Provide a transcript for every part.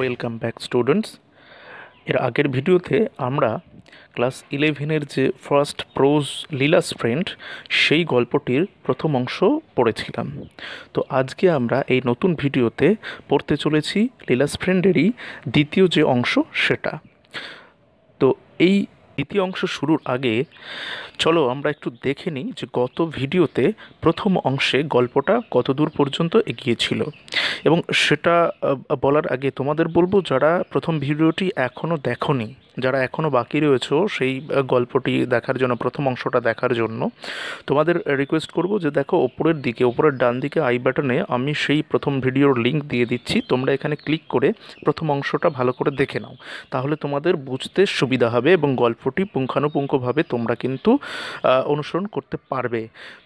welcome back students এর আগের ভিডিওতে আমরা ক্লাস ইলেভেনের যে ফার্স্ট প্রোজ লীলাস ফ্রেন্ড সেই গল্পটির প্রথম অংশ পড়েছিলাম তো আজকে আমরা এই নতুন ভিডিওতে পড়তে চলেছি লীলাস ফ্রেন্ডেরই দ্বিতীয় যে অংশ সেটা তো এই দ্বিতীয় অংশ শুরুর আগে চলো আমরা একটু দেখে নিই যে গত ভিডিওতে প্রথম অংশে গল্পটা কতদূর পর্যন্ত এগিয়েছিল এবং সেটা বলার আগে তোমাদের বলবো যারা প্রথম ভিডিওটি এখনও দেখনি যারা এখনও বাকি রয়েছে সেই গল্পটি দেখার জন্য প্রথম অংশটা দেখার জন্য তোমাদের রিকোয়েস্ট করব যে দেখো ওপরের দিকে ওপরের ডান দিকে আই বাটনে আমি সেই প্রথম ভিডিওর লিঙ্ক দিয়ে দিচ্ছি তোমরা এখানে ক্লিক করে প্রথম অংশটা ভালো করে দেখে নাও তাহলে তোমাদের বুঝতে সুবিধা হবে এবং গল্পটি পুঙ্খানুপুঙ্খভাবে তোমরা কিন্তু অনুসরণ করতে পারবে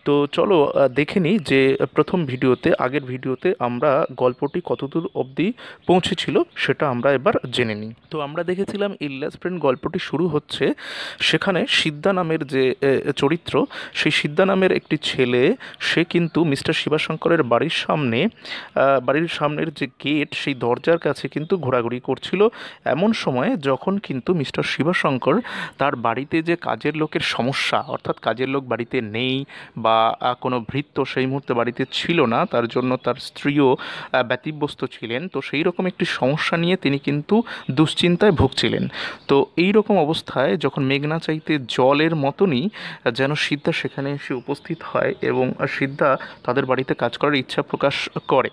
তো চলো দেখে নিই যে প্রথম ভিডিওতে আগের ভিডিওতে আমরা গল্পটি কতদূর অবধি পৌঁছেছিল সেটা আমরা এবার জেনে নিই তো আমরা দেখেছিলাম ইল্লাস ফ্রেন্ড গল্পটি শুরু হচ্ছে সেখানে সিদ্ধা নামের যে চরিত্র সেই সিদ্ধা নামের একটি ছেলে সে কিন্তু মিস্টার শিবাশঙ্করের বাড়ির সামনে বাড়ির সামনের যে গেট সেই দরজার কাছে কিন্তু ঘোরাঘুরি করছিল এমন সময়ে যখন কিন্তু মিস্টার শিবাশঙ্কর তার বাড়িতে যে কাজের লোকের সমস্যা অর্থাৎ কাজের লোক বাড়িতে নেই বা কোনো ভৃত্য সেই মুহূর্তে বাড়িতে ছিল না তার জন্য তার স্ত্রীও ব্যতিব্যস্ত ছিলেন তো সেই রকম একটি সমস্যা নিয়ে তিনি কিন্তু দুশ্চিন্তায় ভুগছিলেন তো এই রকম অবস্থায় যখন মেঘনা চাইতে জলের মতনই যেন সিদ্ধা সেখানে এসে উপস্থিত হয় এবং সিদ্ধা তাদের বাড়িতে কাজ করার ইচ্ছা প্রকাশ করে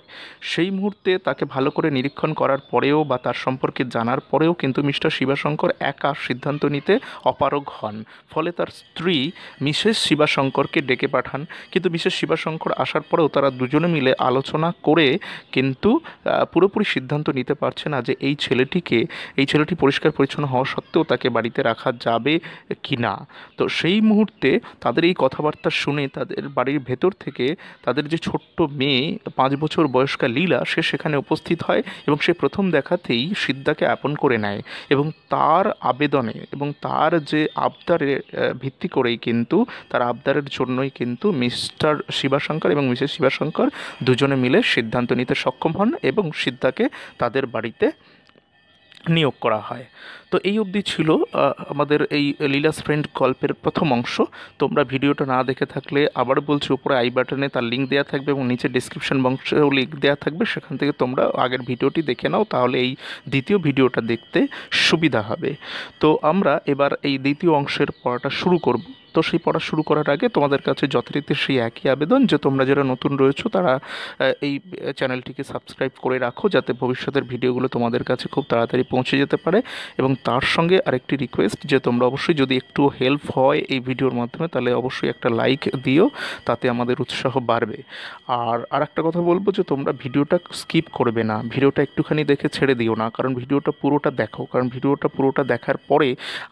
সেই মুহূর্তে তাকে ভালো করে নিরীক্ষণ করার পরেও বা তার সম্পর্কে জানার পরেও কিন্তু মিস্টার শিবাশঙ্কর একা সিদ্ধান্ত নিতে অপারগ হন ফলে তার স্ত্রী মিসেস শিবাশঙ্করকে ডেকে পাঠান কিন্তু মিসেস শিবাশঙ্কর আসার পরেও তারা দুজনে মিলে আলোচনা করে কিন্তু পুরোপুরি সিদ্ধান্ত নিতে পারছে না যে এই ছেলেটিকে এই ছেলেটি পরিষ্কার পরিচ্ছন্ন হওয়া সত্ত্বেও তাকে বাড়িতে রাখা যাবে কি না তো সেই মুহূর্তে তাদের এই কথাবার্তা শুনে তাদের বাড়ির ভেতর থেকে তাদের যে ছোট্ট মেয়ে পাঁচ বছর বয়স্কা লীলা সে সেখানে উপস্থিত হয় এবং সে প্রথম দেখাতেই সিদ্ধাকে আপন করে নেয় এবং তার আবেদনে এবং তার যে আবদারে ভিত্তি করেই কিন্তু তার আবদারের জন্যই কিন্তু মিস্টার শিবাশঙ্কর এবং মিসেস শিবাশঙ্কর দুজনে মিলে সিদ্ধান্ত নিতে সক্ষম হন এবং সিদ্ধাকে তাদের বাড়িতে নিয়োগ করা হয় তো এই অবধি ছিল আমাদের এই লীলাস ফ্রেন্ড গল্পের প্রথম অংশ তোমরা ভিডিওটা না দেখে থাকলে আবার বলছি উপরে আই বাটনে তার লিঙ্ক দেওয়া থাকবে এবং নিচে ডিসক্রিপশান বক্সেও লিঙ্ক দেওয়া থাকবে সেখান থেকে তোমরা আগের ভিডিওটি দেখে নাও তাহলে এই দ্বিতীয় ভিডিওটা দেখতে সুবিধা হবে তো আমরা এবার এই দ্বিতীয় অংশের পড়াটা শুরু করব তো সেই পড়া শুরু করার আগে তোমাদের কাছে যথারীতি সেই একই আবেদন যে তোমরা যারা নতুন রয়েছো তারা এই চ্যানেলটিকে সাবস্ক্রাইব করে রাখো যাতে ভবিষ্যতের ভিডিওগুলো তোমাদের কাছে খুব তাড়াতাড়ি পৌঁছে যেতে পারে এবং তার সঙ্গে আরেকটি রিকোয়েস্ট যে তোমরা অবশ্যই যদি একটু হেল্প হয় এই ভিডিওর মাধ্যমে তাহলে অবশ্যই একটা লাইক দিও তাতে আমাদের উৎসাহ বাড়বে আর আর একটা কথা বলবো যে তোমরা ভিডিওটা স্কিপ করবে না ভিডিওটা একটুখানি দেখে ছেড়ে দিও না কারণ ভিডিওটা পুরোটা দেখো কারণ ভিডিওটা পুরোটা দেখার পরে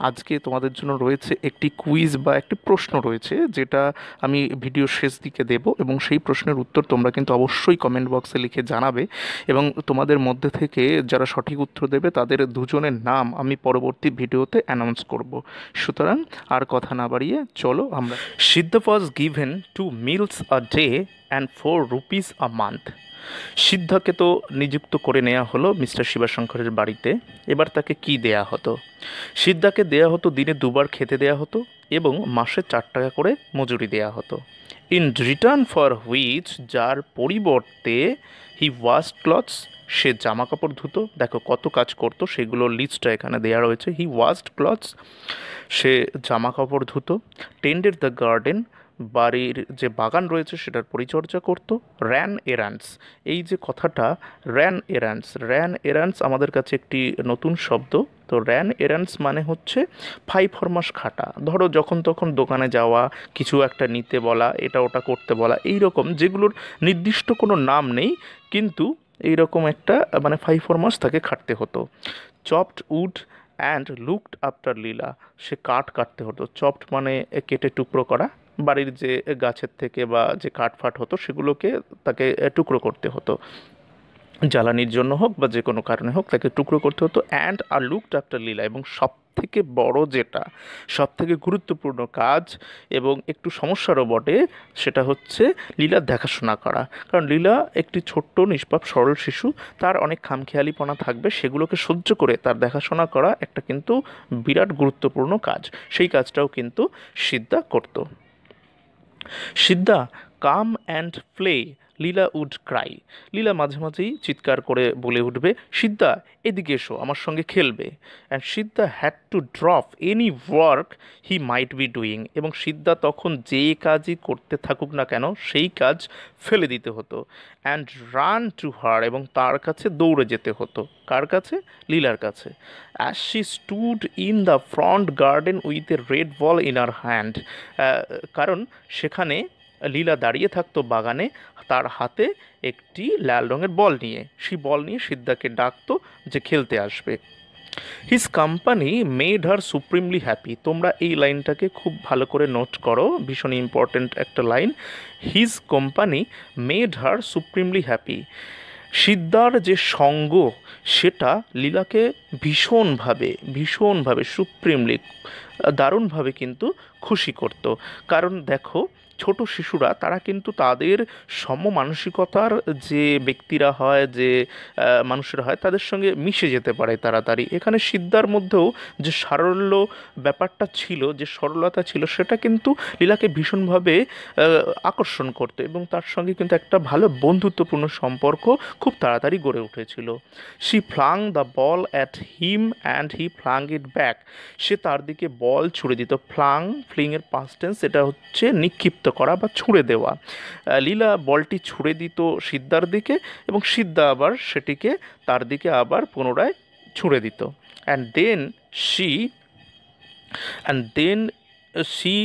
আজকে তোমাদের জন্য রয়েছে একটি কুইজ বা একটি একটি প্রশ্ন রয়েছে যেটা আমি ভিডিও শেষ দিকে দেব এবং সেই প্রশ্নের উত্তর তোমরা কিন্তু অবশ্যই কমেন্ট বক্সে লিখে জানাবে এবং তোমাদের মধ্যে থেকে যারা সঠিক উত্তর দেবে তাদের দুজনের নাম আমি পরবর্তী ভিডিওতে অ্যানাউন্স করব সুতরাং আর কথা না বাড়িয়ে চলো আমরা Siddha was given two meals a day and four rupees a month সিদ্ধাকে তো নিযুক্ত করে নেওয়া হলো মিস্টার শিবাশঙ্করের বাড়িতে এবার তাকে কি দেয়া হতো সিদ্ধাকে দেয়া হতো দিনে দুবার খেতে দেয়া হতো এবং মাসে চার টাকা করে মজুরি দেয়া হতো ইন রিটার্ন ফর হুইচ যার পরিবর্তে হি ওয়াশ ক্লথস সে জামা কাপড় ধুতো দেখো কত কাজ করতো সেগুলোর লিস্টটা এখানে দেওয়া রয়েছে হি ওয়াস্ট ক্লথস সে জামা কাপড় ধুতো টেন্ডেড দ্য গার্ডেন বাড়ির যে বাগান রয়েছে সেটার পরিচর্যা করত র্যান এরান্স এই যে কথাটা র্যান এরান্স র্যান এরান্স আমাদের কাছে একটি নতুন শব্দ তো র্যান এরান্স মানে হচ্ছে ফাই ফরমাস খাটা ধরো যখন তখন দোকানে যাওয়া কিছু একটা নিতে বলা এটা ওটা করতে বলা এই রকম যেগুলোর নির্দিষ্ট কোনো নাম নেই কিন্তু এই রকম একটা মানে ফাই ফরমাস তাকে খাটতে হতো chopped wood and looked after Leela সে কাঠ কাটতে হতো চপড মানে কেটে টুকরো করা বাড়ির যে গাছের থেকে বা যে কাঠ ফাট হতো সেগুলোকে তাকে টুকরো করতে হতো জ্বালানির জন্য হোক বা যে কোনো কারণে হোক তাকে টুকরো করতে হতো অ্যান্ড আর লুকড আফটার লীলা এবং সব থেকে বড় যেটা সব থেকে গুরুত্বপূর্ণ কাজ এবং একটু সমস্যারও বটে সেটা হচ্ছে লীলার দেখাশোনা করা কারণ লীলা একটি ছোট্ট নিষ্পাপ সরল শিশু তার অনেক খামখেয়ালিপনা থাকবে সেগুলোকে সহ্য করে তার দেখাশোনা করা একটা কিন্তু বিরাট গুরুত্বপূর্ণ কাজ সেই কাজটাও কিন্তু সিদ্ধা করতো Siddha come and play Leela would cry Leela মাঝে মাঝেই চিৎকার করে বলে উঠবে সিদ্ধা এদিকে এসো আমার সঙ্গে খেলবে and Siddha had to drop any work he might be doing এবং সিদ্ধা তখন যে কাজই করতে থাকুক না কেন সেই কাজ ফেলে দিতে হতো অ্যান্ড রান টু হার এবং তার কাছে দৌড়ে যেতে হতো কার কাছে লীলার কাছে as she stood in the front garden with a red ball in her hand কারণ সেখানে লীলা দাঁড়িয়ে থাকতো বাগানে তার হাতে একটি লাল রঙের বল নিয়ে সেই বল নিয়ে সিদ্ধাকে ডাকতো যে খেলতে আসবে his company made her supremely happy তোমরা এই লাইনটাকে খুব ভালো করে নোট করো ভীষণ ইম্পর্ট্যান্ট একটা line his company made her supremely happy সিদ্ধার যে সঙ্গ সেটা লীলাকে ভীষণভাবে ভীষণভাবে সুপ্রিমলি দারুণভাবে কিন্তু খুশি করত কারণ দেখো ছোট শিশুরা তারা কিন্তু তাদের সম মানসিকতার যে ব্যক্তিরা হয় যে মানুষেরা হয় তাদের সঙ্গে মিশে যেতে পারে তাড়াতাড়ি এখানে সিদ্ধার মধ্যেও যে সারল্য ব্যাপারটা ছিল যে সরলতা ছিল সেটা কিন্তু লীলাকে ভীষণভাবে আকর্ষণ করতো এবং তার সঙ্গে কিন্তু একটা ভালো বন্ধুত্বপূর্ণ সম্পর্ক খুব তাড়াতাড়ি গড়ে উঠেছিল she flung the ball at him and he flung it back সে তার দিকে বল ছুড়ে দিত ফ্লাং ফ্লিংয়ের পাস্টেন্স এটা হচ্ছে নিক্ষিপ্ত নিক্ষিপ্ত করা বা ছুঁড়ে দেওয়া লীলা বলটি ছুঁড়ে দিত সিদ্ধার দিকে এবং সিদ্ধা আবার সেটিকে তার দিকে আবার পুনরায় ছুঁড়ে দিত and then she and then she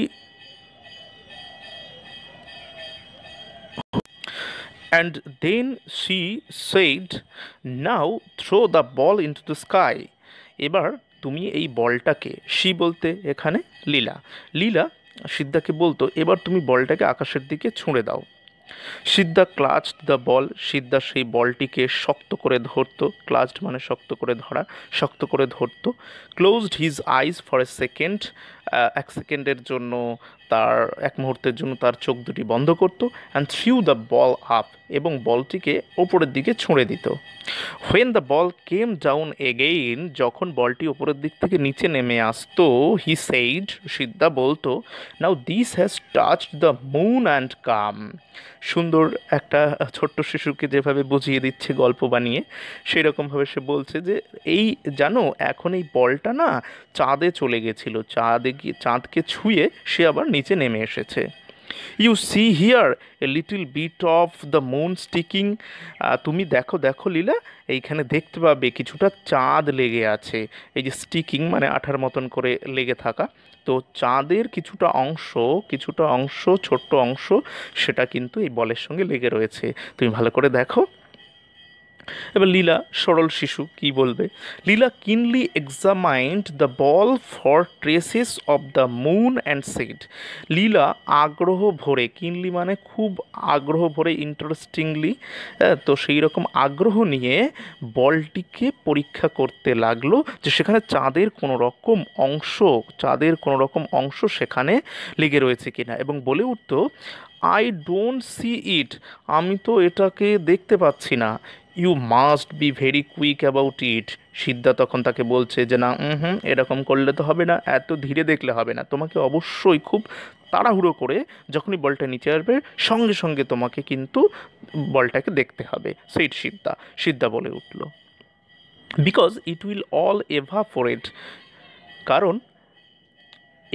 then she said now throw the ball into the sky এবার তুমি এই বলটাকে সি বলতে এখানে লীলা লীলা সিদ্ধাকে বলতো এবার তুমি বলটাকে আকাশের দিকে ছুঁড়ে দাও সিদ্ধা ক্লাচড দ্য বল সিদ্ধা সেই বলটিকে শক্ত করে ধরতো ক্লাচড মানে শক্ত করে ধরা শক্ত করে ধরতো closed his eyes for a second এক সেকেন্ডের জন্য তার এক মুহূর্তের জন্য তার চোখ দুটি বন্ধ করত and threw the ball up এবং বলটিকে ওপরের দিকে ছুঁড়ে দিত when the ball came down again যখন বলটি ওপরের দিক থেকে নিচে নেমে আসতো হি সেইড সিদ্ধা বলতো now this has touched the moon and come সুন্দর একটা ছোট্ট শিশুকে যেভাবে বুঝিয়ে দিচ্ছে গল্প বানিয়ে সেই রকমভাবে সে বলছে যে এই জানো এখন এই বলটা না চাঁদে চলে গেছিলো চাঁদে গিয়ে চাঁদকে ছুঁয়ে সে আবার নিচে নেমে এসেছে you see here a little bit of the moon sticking তুমি দেখো দেখো লীলা এইখানে দেখতে পাবে কিছুটা চাঁদ লেগে আছে এই যে স্টিকিং মানে আঠার মতন করে লেগে থাকা তো চাঁদের কিছুটা অংশ কিছুটা অংশ ছোট্ট অংশ সেটা কিন্তু এই বলের সঙ্গে লেগে রয়েছে তুমি ভালো করে দেখো এবার লীলা সরল শিশু কি বলবে Leela kindly examined the ball for traces of the moon and said Leela আগ্রহ ভরে কিনলি মানে খুব আগ্রহ ভরে ইন্টারেস্টিংলি হ্যাঁ, তো সেই রকম আগ্রহ নিয়ে বলটিকে পরীক্ষা করতে লাগলো যে সেখানে চাঁদের কোনো রকম অংশ চাঁদের কোনো রকম অংশ সেখানে লেগে রয়েছে কিনা এবং বলে উঠত আই ডোন্ট সি ইট আমি তো এটাকে দেখতে পাচ্ছি না you must be very quick about it Siddha তখন তাকে বলছে যে না হুম এরকম করলে তো হবে না এত ধীরে দেখলে হবে না তোমাকে অবশ্যই খুব তাড়াহুড়ো করে যখনই বলটা নিচে আসবে সঙ্গে সঙ্গে তোমাকে কিন্তু বলটাকে দেখতে হবে সেইট সিদ্ধা সিদ্ধা বলে উঠল because it will all evaporate কারণ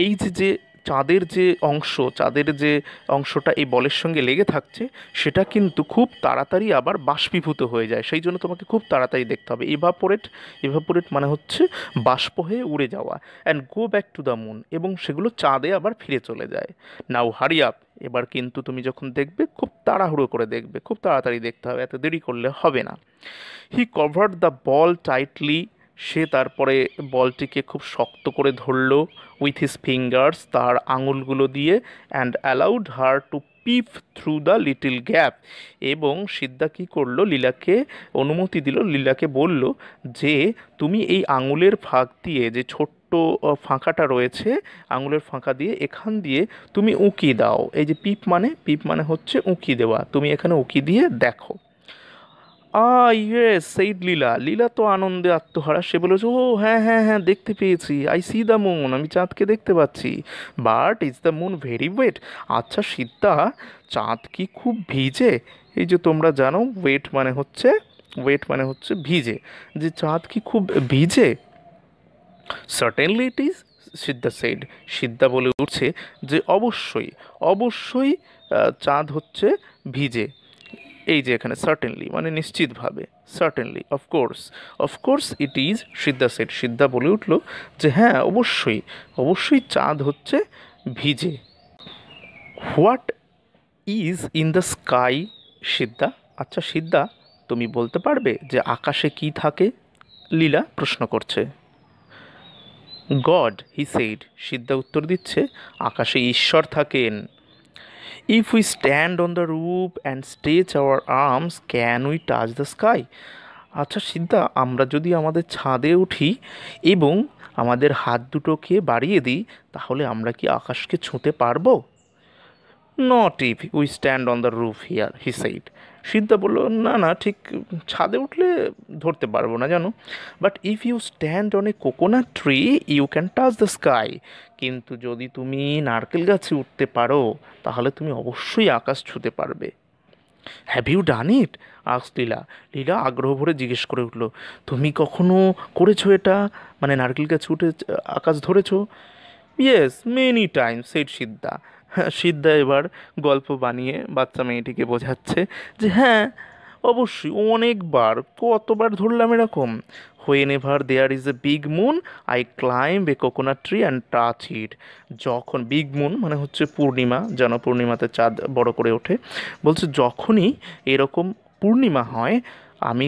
এই যে চাঁদের যে অংশ চাঁদের যে অংশটা এই বলের সঙ্গে লেগে থাকছে সেটা কিন্তু খুব তাড়াতাড়ি আবার বাষ্পীভূত হয়ে যায় সেই জন্য তোমাকে খুব তাড়াতাড়ি দেখতে হবে ইভাপোরেট ইভাপোরেট মানে হচ্ছে বাষ্প হয়ে উড়ে যাওয়া and go back to the moon এবং সেগুলো চাঁদে আবার ফিরে চলে যায় নাও হারি আপ এবার কিন্তু তুমি যখন দেখবে খুব তাড়াহুড়ো করে দেখবে খুব তাড়াতাড়ি দেখতে হবে এত দেরি করলে হবে না he covered the ball tightly সে তারপরে বলটিকে খুব শক্ত করে ধরল উইথ হিস ফিঙ্গার্স তার আঙুলগুলো দিয়ে and allowed her to peep through the little gap এবং সিদ্ধা কী করলো লীলাকে অনুমতি দিল লীলাকে বলল যে তুমি এই আঙুলের ফাঁক দিয়ে যে ছোট্ট ফাঁকাটা রয়েছে আঙুলের ফাঁকা দিয়ে এখান দিয়ে তুমি উঁকি দাও এই যে পিপ মানে পিপ মানে হচ্ছে উঁকি দেওয়া তুমি এখানে উঁকি দিয়ে দেখো আ ইয়েস সেইড লীলা লীলা তো আনন্দে আত্মহারা সে বলেছে ও হ্যাঁ হ্যাঁ হ্যাঁ দেখতে পেয়েছি আই সি দ্য মুন আমি চাঁদকে দেখতে পাচ্ছি but is the moon very wet আচ্ছা সিদ্ধা চাঁদ কি খুব ভিজে এই যে তোমরা জানো ওয়েট মানে হচ্ছে ওয়েট মানে হচ্ছে ভিজে যে চাঁদ কি খুব ভিজে certainly it is Siddha said Siddha বলে উঠছে যে অবশ্যই অবশ্যই চাঁদ হচ্ছে ভিজে এই যে এখানে সার্টেনলি মানে নিশ্চিতভাবে certainly of course of course it is Siddha said Siddha বলে উঠল যে হ্যাঁ অবশ্যই অবশ্যই চাঁদ হচ্ছে ভিজে what is in the sky Siddha আচ্ছা সিদ্ধা তুমি বলতে পারবে যে আকাশে কি থাকে লীলা প্রশ্ন করছে গড হি সেইড সিদ্ধা উত্তর দিচ্ছে আকাশে ঈশ্বর থাকেন if we stand on the roof and stretch our arms can we touch the sky আচ্ছা সিদ্ধা আমরা যদি আমাদের ছাদে উঠি এবং আমাদের হাত দুটোকে বাড়িয়ে দিই তাহলে আমরা কি আকাশকে ছুঁতে পারবো not if we stand on the roof here he said Siddha বলল না না ঠিক ছাদে উঠলে ধরতে পারবো না জানো but if you stand on a coconut tree you can touch the sky কিন্তু যদি তুমি নারকেল গাছে উঠতে পারো তাহলে তুমি অবশ্যই আকাশ ছুঁতে পারবে হ্যাভ ইউ ডান ইট আস লীলা লীলা আগ্রহ ভরে জিজ্ঞেস করে উঠলো তুমি কখনো করেছো এটা মানে নারকেল গাছে উঠে আকাশ ধরেছো yes many time said Siddha Siddha এবার গল্প বানিয়ে বাচ্চা মেয়েটিকে বোঝাচ্ছে যে হ্যাঁ অবশ্যই অনেকবার কতবার ধরলাম এরকম whenever there is a big moon I climb a coconut tree and touch it যখন বিগ মুন মানে হচ্ছে পূর্ণিমা যেন পূর্ণিমাতে চাঁদ বড় করে ওঠে বলছে যখনই এরকম পূর্ণিমা হয় আমি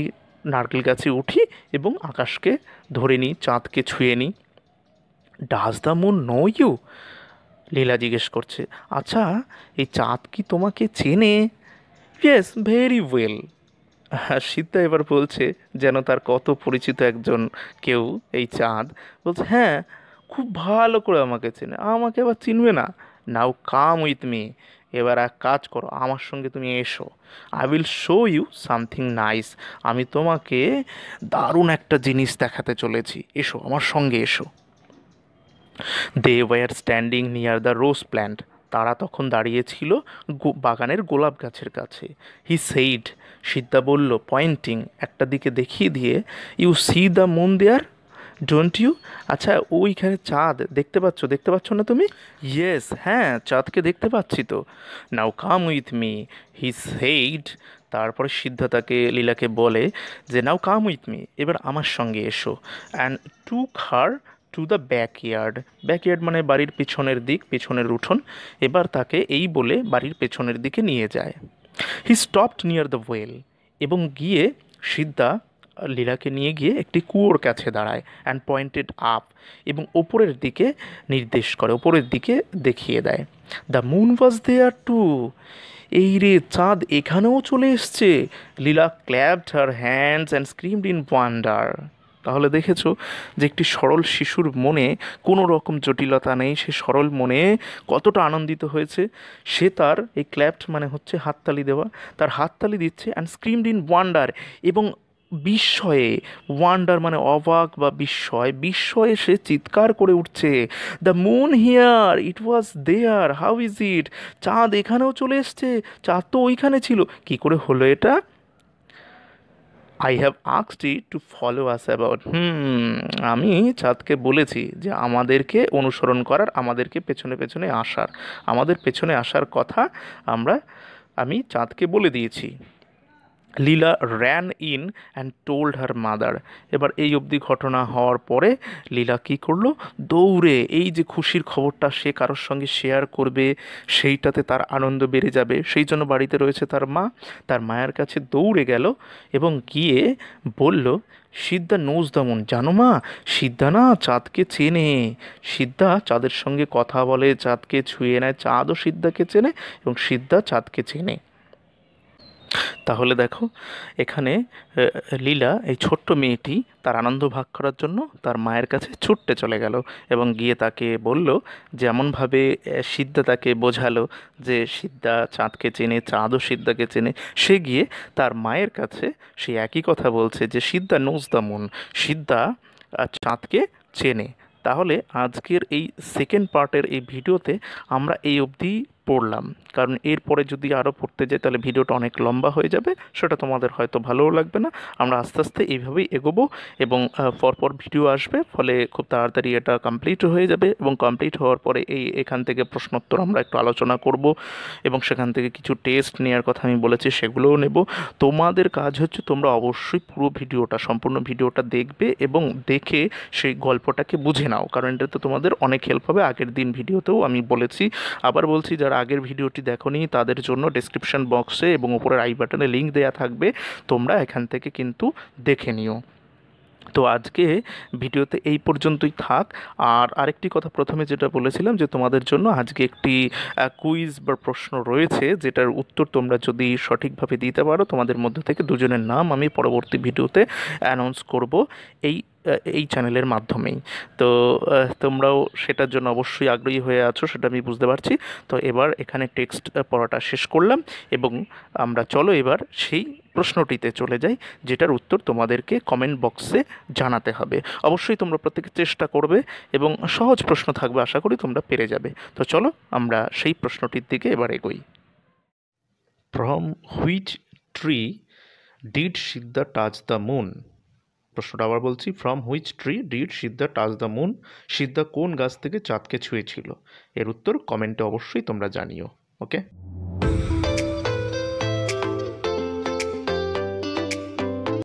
নারকেল গাছে উঠি এবং আকাশকে ধরে নিই চাঁদকে ছুঁয়ে নিই does the moon know you Leela জিজ্ঞেস করছে আচ্ছা এই চাঁদ কি তোমাকে চেনে ইয়েস ভেরি ওয়েল সিদ্ধা এবার বলছে যেন তার কত পরিচিত একজন কেউ এই চাঁদ বলছে হ্যাঁ খুব ভালো করে আমাকে চেনে আমাকে আবার চিনবে না নাও কাম উইথ মি এবার এক কাজ করো আমার সঙ্গে তুমি এসো I will show you something nice আমি তোমাকে দারুণ একটা জিনিস দেখাতে চলেছি এসো আমার সঙ্গে এসো they were standing near the rose plant তারা তখন দাঁড়িয়েছিল বাগানের গোলাপ গাছের কাছে হি সেইড সিদ্ধা বলল পয়েন্টিং একটা দিকে দেখিয়ে দিয়ে you see the moon there don't you আচ্ছা ওইখানে চাঁদ দেখতে পাচ্ছ দেখতে পাচ্ছ না তুমি ইয়েস হ্যাঁ চাঁদকে দেখতে পাচ্ছি তো now come with me he said তারপরে সিদ্ধা তাকে লীলাকে বলে যে নাও কাম উইথ মি এবার আমার সঙ্গে এসো and took her to the backyard backyard মানে বাড়ির পিছনের দিক পিছনের উঠোন এবার তাকে এই বলে বাড়ির পেছনের দিকে নিয়ে যায় he stopped near the well এবং গিয়ে সিদ্ধা লীলাকে নিয়ে গিয়ে একটি কুয়োর কাছে দাঁড়ায় অ্যান্ড পয়েন্টেড আপ এবং ওপরের দিকে নির্দেশ করে ওপরের দিকে দেখিয়ে দেয় the moon was there too এই রে চাঁদ এখানেও চলে এসছে Leela clapped her hands and screamed in wonder তাহলে দেখেছো যে একটি সরল শিশুর মনে কোনো রকম জটিলতা নেই সে সরল মনে কতটা আনন্দিত হয়েছে সে তার এই ক্ল্যাপড মানে হচ্ছে হাততালি দেওয়া তার হাততালি দিচ্ছে অ্যান্ড স্ক্রিমড ইন ওয়ান্ডার এবং বিস্ময়ে ওয়ান্ডার মানে অবাক বা বিস্ময় বিস্ময়ে সে চিৎকার করে উঠছে the moon here it was there how is it চাঁদ এখানেও চলে এসছে চাঁদ তো ওইখানে ছিল কি করে হলো এটা আই হ্যাভ আক্সড it to follow us about hmm আমি চাঁদকে বলেছি যে আমাদেরকে অনুসরণ করার আমাদেরকে পেছনে পেছনে আসার আমাদের পেছনে আসার কথা আমরা আমি চাঁদকে বলে দিয়েছি Leela ran in and told her mother এবার এই অবধি ঘটনা হওয়ার পরে লীলা কী করলো দৌড়ে এই যে খুশির খবরটা সে কারোর সঙ্গে শেয়ার করবে সেইটাতে তার আনন্দ বেড়ে যাবে সেই জন্য বাড়িতে রয়েছে তার মা তার মায়ের কাছে দৌড়ে গেল এবং গিয়ে বলল সিদ্ধা নোজ দমন জানো মা সিদ্ধা না চাঁদকে চেনে সিদ্ধা চাঁদের সঙ্গে কথা বলে চাঁদকে ছুঁয়ে নেয় চাঁদও সিদ্ধাকে চেনে এবং সিদ্ধা চাঁদকে চেনে তাহলে দেখো এখানে লীলা এই ছোট্ট মেয়েটি তার আনন্দ ভাগ করার জন্য তার মায়ের কাছে ছুটতে চলে গেল এবং গিয়ে তাকে বলল যেমনভাবে সিদ্ধা তাকে বোঝালো যে সিদ্ধা চাঁদকে চেনে চাঁদও সিদ্ধাকে চেনে সে গিয়ে তার মায়ের কাছে সে একই কথা বলছে যে সিদ্ধা নোজ দ্য সিদ্ধা চাঁদকে চেনে তাহলে আজকের এই সেকেন্ড পার্টের এই ভিডিওতে আমরা এই অবধি পড়লাম কারণ এরপরে যদি আরও পড়তে যাই তাহলে ভিডিওটা অনেক লম্বা হয়ে যাবে সেটা তোমাদের হয়তো ভালোও লাগবে না আমরা আস্তে আস্তে এইভাবেই এগোবো এবং পরপর ভিডিও আসবে ফলে খুব তাড়াতাড়ি এটা কমপ্লিট হয়ে যাবে এবং কমপ্লিট হওয়ার পরে এই এখান থেকে প্রশ্নোত্তর আমরা একটু আলোচনা করব এবং সেখান থেকে কিছু টেস্ট নেওয়ার কথা আমি বলেছি সেগুলোও নেব তোমাদের কাজ হচ্ছে তোমরা অবশ্যই পুরো ভিডিওটা সম্পূর্ণ ভিডিওটা দেখবে এবং দেখে সেই গল্পটাকে বুঝে নাও কারণ এটাতে তোমাদের অনেক হেল্প হবে আগের দিন ভিডিওতেও আমি বলেছি আবার বলছি যারা আগের ভিডিওটি দেখো তাদের জন্য ডেসক্রিপশন বক্সে এবং উপরের আই বাটনে লিঙ্ক দেওয়া থাকবে তোমরা এখান থেকে কিন্তু দেখে নিও তো আজকে ভিডিওতে এই পর্যন্তই থাক আর আরেকটি কথা প্রথমে যেটা বলেছিলাম যে তোমাদের জন্য আজকে একটি কুইজ বা প্রশ্ন রয়েছে যেটার উত্তর তোমরা যদি সঠিকভাবে দিতে পারো তোমাদের মধ্য থেকে দুজনের নাম আমি পরবর্তী ভিডিওতে অ্যানাউন্স করব এই এই চ্যানেলের মাধ্যমেই তো তোমরাও সেটার জন্য অবশ্যই আগ্রহী হয়ে আছো সেটা আমি বুঝতে পারছি তো এবার এখানে টেক্সট পড়াটা শেষ করলাম এবং আমরা চলো এবার সেই প্রশ্নটিতে চলে যাই যেটার উত্তর তোমাদেরকে কমেন্ট বক্সে জানাতে হবে অবশ্যই তোমরা প্রত্যেকে চেষ্টা করবে এবং সহজ প্রশ্ন থাকবে আশা করি তোমরা পেরে যাবে তো চলো আমরা সেই প্রশ্নটির দিকে এবার এগোই from which tree did Siddha touch the moon প্রশ্নটা আবার বলছি from which tree did Siddha touch the moon Siddha কোন গাছ থেকে চাঁদকে ছুঁয়েছিল এর উত্তর কমেন্টে অবশ্যই তোমরা জানিও ওকে